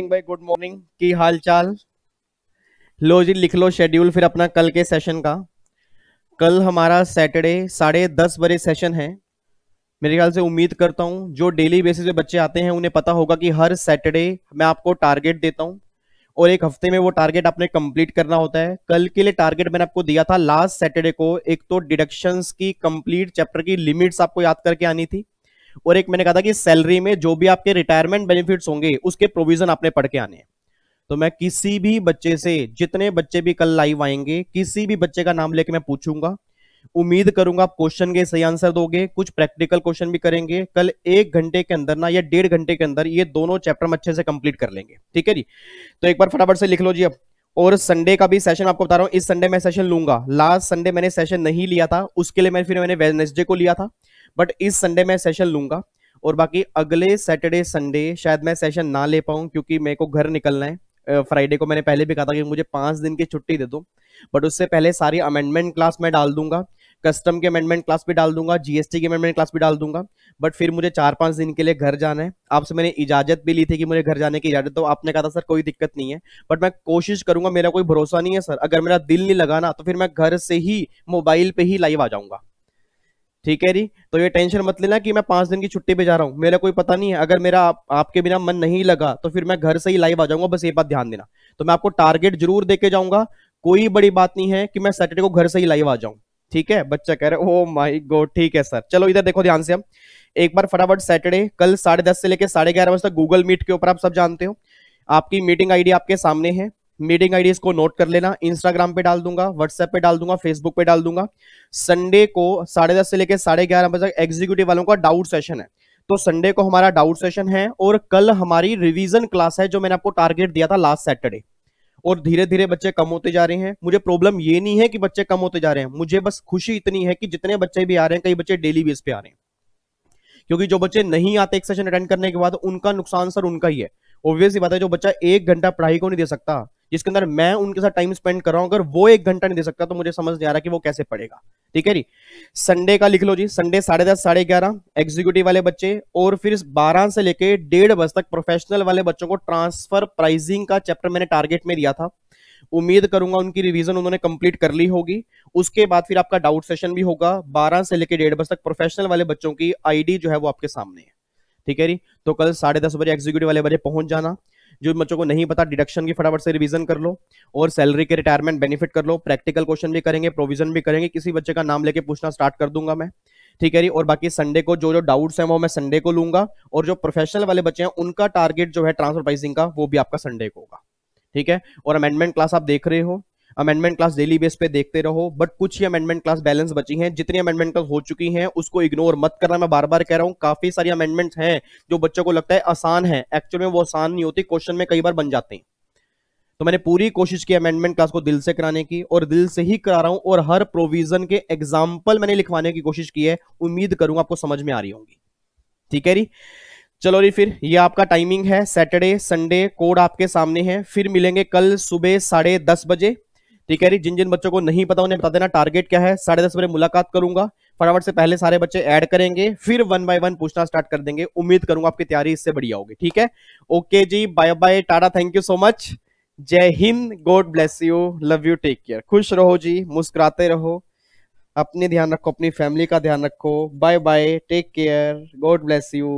सिंह भाई good morning की हाल चाल लो जी लिख लो शेड्यूल फिर अपना कल के सेशन का कल हमारा सैटरडे साढ़े दस बजे सेशन है मेरे ख्याल से उम्मीद करता हूँ जो डेली बेसिस पे बच्चे आते हैं उन्हें पता होगा कि हर सैटरडे मैं आपको टारगेट देता हूँ और एक हफ्ते में वो टारगेट आपने कंप्लीट करना होता है कल के लिए टारगेट मैंने आपको दिया था लास्ट सैटरडे को एक तो डिडक्शंस की कंप्लीट चैप्टर की लिमिट्स आपको याद करके आनी थी और एक मैंने कहा था कि सैलरी में जो भी आपके रिटायरमेंट बेनिफिट्स होंगे उसके प्रोविजन आपने पढ़ के आने हैं तो मैं किसी भी बच्चे से जितने बच्चे भी कल लाइव आएंगे किसी भी बच्चे का नाम लेके मैं पूछूंगा उम्मीद करूंगा आप क्वेश्चन के सही आंसर दोगे कुछ प्रैक्टिकल क्वेश्चन भी करेंगे कल एक घंटे के अंदर ना या डेढ़ घंटे के अंदर ये दोनों चैप्टर अच्छे से कंप्लीट कर लेंगे ठीक है जी तो एक बार फटाफट से लिख लो जी अब और संडे का भी सेशन आपको बता रहा हूँ इस संडे मैं सेशन लूंगा लास्ट संडे मैंने सेशन नहीं लिया था उसके लिए मैं फिर मैंने वेनेसडे को लिया था बट इस संडे मैं सेशन लूंगा और बाकी अगले सैटरडे संडे शायद मैं सेशन ना ले पाऊँ क्योंकि मेरे को घर निकलना है फ्राइडे को मैंने पहले भी कहा था कि मुझे पाँच दिन की छुट्टी दे दो बट उससे पहले सारी अमेंडमेंट क्लास मैं डाल दूंगा कस्टम के अमेंडमेंट क्लास भी डाल दूंगा जीएसटी के अमेंडमेंट क्लास भी डाल दूंगा बट फिर मुझे चार पांच दिन के लिए घर जाना है आपसे मैंने इजाजत भी ली थी कि मुझे घर जाने की इजाजत तो आपने कहा था सर कोई दिक्कत नहीं है बट मैं कोशिश करूंगा मेरा कोई भरोसा नहीं है सर अगर मेरा दिल नहीं लगा ना तो फिर मैं घर से ही मोबाइल पे ही लाइव आ जाऊंगा ठीक है जी तो ये टेंशन मत लेना कि मैं पांच दिन की छुट्टी पे जा रहा हूँ मेरा कोई पता नहीं है अगर मेरा आप, आपके बिना मन नहीं लगा तो फिर मैं घर से ही लाइव आ जाऊंगा बस ये बात ध्यान देना तो मैं आपको टारगेट जरूर देके जाऊंगा कोई बड़ी बात नहीं है कि मैं सैटरडे को घर से ही लाइव आ जाऊं ठीक है बच्चा कह रहे ओ माय गॉड ठीक है सर चलो इधर देखो ध्यान से हम एक बार फटाफट सैटरडे कल साढ़े दस से लेकर साढ़े ग्यारह बजे तक गूगल मीट के ऊपर आप सब जानते हो आपकी मीटिंग आईडी आपके सामने है मीटिंग आईडी इसको नोट कर लेना इंस्टाग्राम पे डाल दूंगा व्हाट्सएप पे डाल दूंगा फेसबुक पे डाल दूंगा संडे को साढ़े दस से लेकर साढ़े ग्यारह बजे तक एग्जीक्यूटिव वालों का डाउट सेशन है तो संडे को हमारा डाउट सेशन है और कल हमारी रिविजन क्लास है जो मैंने आपको टारगेट दिया था लास्ट सैटरडे और धीरे धीरे बच्चे कम होते जा रहे हैं मुझे प्रॉब्लम ये नहीं है कि बच्चे कम होते जा रहे हैं मुझे बस खुशी इतनी है कि जितने बच्चे भी आ रहे हैं कई बच्चे डेली बेस पे आ रहे हैं क्योंकि जो बच्चे नहीं आते एक सेशन अटेंड करने के बाद उनका नुकसान सर उनका ही है ऑब्वियसली बात है जो बच्चा एक घंटा पढ़ाई को नहीं दे सकता जिसके अंदर मैं उनके साथ टाइम स्पेंड कर रहा हूं अगर वो एक घंटा नहीं दे सकता तो मुझे समझ नहीं आ रहा कि वो कैसे पढ़ेगा ठीक है जी संडे का लिख लो जी संडे साढ़े दस साढ़े ग्यारह एग्जीक्यूटिव वाले बच्चे और फिर बारह से लेके डेढ़ बजे तक प्रोफेशनल वाले बच्चों को ट्रांसफर प्राइसिंग का चैप्टर मैंने टारगेट में दिया था उम्मीद करूंगा उनकी रिवीजन उन्होंने कंप्लीट कर ली होगी उसके बाद फिर आपका डाउट सेशन भी होगा बारह से लेकर डेढ़ बजे तक प्रोफेशनल वाले बच्चों की आईडी जो है वो आपके सामने है ठीक है जी तो कल साढ़े दस बजे एग्जीक्यूटिव वाले बजे पहुंच जाना जो बच्चों को नहीं पता डिडक्शन की फटाफट से रिविजन कर लो और सैलरी के रिटायरमेंट बेनिफिट कर लो प्रैक्टिकल क्वेश्चन भी करेंगे प्रोविजन भी करेंगे किसी बच्चे का नाम लेके पूछना स्टार्ट कर दूंगा मैं ठीक है जी और बाकी संडे को जो जो डाउट्स हैं वो मैं संडे को लूंगा और जो प्रोफेशनल वाले बच्चे हैं उनका टारगेट जो है ट्रांसफर प्राइसिंग का वो भी आपका संडे को होगा ठीक है और अमेंडमेंट क्लास आप देख रहे हो अमेंडमेंट क्लास डेली बेस पे देखते रहो बट कुछ ही अमेंडमेंट क्लास बैलेंस बची हैं जितनी अमेंडमेंट क्लास हो चुकी हैं उसको इग्नोर मत करना मैं बार बार कह रहा हूँ काफी सारी अमेंडमेंट्स हैं जो बच्चों को लगता है आसान है एक्चुअल में वो आसान नहीं होती क्वेश्चन में कई बार बन जाते हैं तो मैंने पूरी कोशिश की अमेंडमेंट क्लास को दिल से कराने की और दिल से ही करा रहा हूं और हर प्रोविजन के एग्जाम्पल मैंने लिखवाने की कोशिश की है उम्मीद करूंगा आपको समझ में आ रही होंगी ठीक है री चलो जी फिर ये आपका टाइमिंग है सैटरडे संडे कोड आपके सामने है फिर मिलेंगे कल सुबह साढ़े दस बजे ठीक है जिन जिन बच्चों को नहीं पता उन्हें बता देना टारगेट क्या है साढ़े दस बजे मुलाकात करूंगा फटाफट से पहले सारे बच्चे ऐड करेंगे फिर वन बाय वन पूछना स्टार्ट कर देंगे उम्मीद करूंगा आपकी तैयारी इससे बढ़िया होगी ठीक है okay ji bye bye tata thank you so much Jai Hind God bless you love you take care खुश रहो जी मुस्कुराते रहो अपने ध्यान रखो अपनी फैमिली का ध्यान रखो bye bye take care God bless you